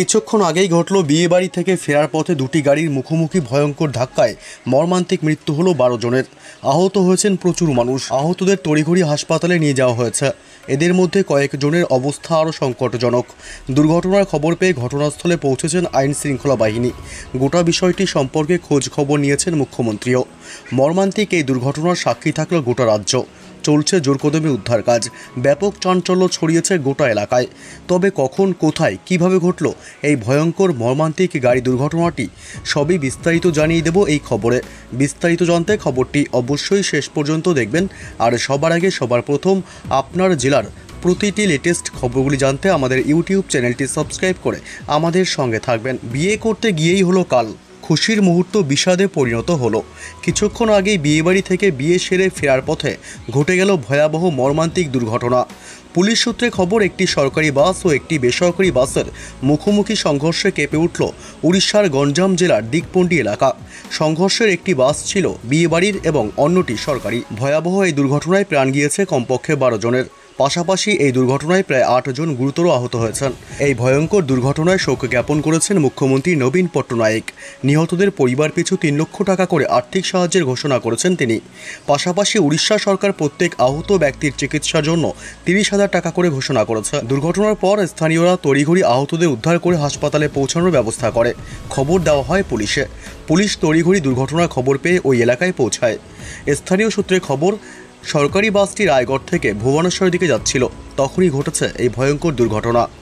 কিছুক্ষণ আগেই ঘটল বিয়েবাড়ি থেকে ফেরার পথে দুটি গাড়ির মুখোমুখি ভয়ঙ্কর ধাক্কায় মর্মান্তিক মৃত্যু হলো বারো জনের আহত হয়েছেন প্রচুর মানুষ আহতদের তড়িঘড়ি হাসপাতালে নিয়ে যাওয়া হয়েছে এদের মধ্যে কয়েকজনের অবস্থা আরও সংকটজনক দুর্ঘটনার খবর পেয়ে ঘটনাস্থলে পৌঁছেছেন আইন শৃঙ্খলা বাহিনী গোটা বিষয়টি সম্পর্কে খোঁজ খবর নিয়েছেন মুখ্যমন্ত্রীও মর্মান্তিক এই দুর্ঘটনার সাক্ষী থাকল গোটা রাজ্য চলছে জোরকদমে উদ্ধার কাজ ব্যাপক চাঞ্চল্য ছড়িয়েছে গোটা এলাকায় তবে কখন কোথায় কিভাবে ঘটল এই ভয়ঙ্কর মর্মান্তিক গাড়ি দুর্ঘটনাটি সবই বিস্তারিত জানিয়ে দেব এই খবরে বিস্তারিত জানতে খবরটি অবশ্যই শেষ পর্যন্ত দেখবেন আর সবার আগে সবার প্রথম আপনার জেলার প্রতিটি লেটেস্ট খবরগুলি জানতে আমাদের ইউটিউব চ্যানেলটি সাবস্ক্রাইব করে আমাদের সঙ্গে থাকবেন বিয়ে করতে গিয়েই হলো কাল খুশির মুহূর্ত বিষাদে পরিণত হলো কিছুক্ষণ আগেই বিয়েবাড়ি থেকে বিয়ে সেরে ফেরার পথে ঘটে গেল ভয়াবহ মর্মান্তিক দুর্ঘটনা পুলিশ সূত্রে খবর একটি সরকারি বাস ও একটি বেসরকারি বাসের মুখোমুখি সংঘর্ষে কেঁপে উঠল উড়িষ্যার গঞ্জাম জেলার দিকপন্ডি এলাকা সংঘর্ষের একটি বাস ছিল বিয়েবাড়ির এবং অন্যটি সরকারি ভয়াবহ এই দুর্ঘটনায় প্রাণ গিয়েছে কমপক্ষে বারো জনের পাশাপাশি এই দুর্ঘটনায় প্রায় আট জন গুরুতর আহত হয়েছেন এই ভয়ঙ্কর দুর্ঘটনায় শোক জ্ঞাপন করেছেন মুখ্যমন্ত্রী নবীন পট্টনায়ক নিহত নিহতদের পরিবার পিছু তিন লক্ষ টাকা করে আর্থিক সাহায্যের ঘোষণা করেছেন তিনি পাশাপাশি উড়িষ্যা সরকার প্রত্যেক আহত ব্যক্তির চিকিৎসার জন্য তিরিশ হাজার টাকা করে ঘোষণা করেছে দুর্ঘটনার পর স্থানীয়রা তড়িঘড়ি আহতদের উদ্ধার করে হাসপাতালে পৌঁছানোর ব্যবস্থা করে খবর দেওয়া হয় পুলিশে পুলিশ তড়িঘড়ি দুর্ঘটনার খবর পেয়ে ওই এলাকায় পৌঁছায় স্থানীয় সূত্রে খবর সরকারি বাসটি রায়গড় থেকে ভুবনেশ্বরের দিকে যাচ্ছিল তখনই ঘটেছে এই ভয়ঙ্কর দুর্ঘটনা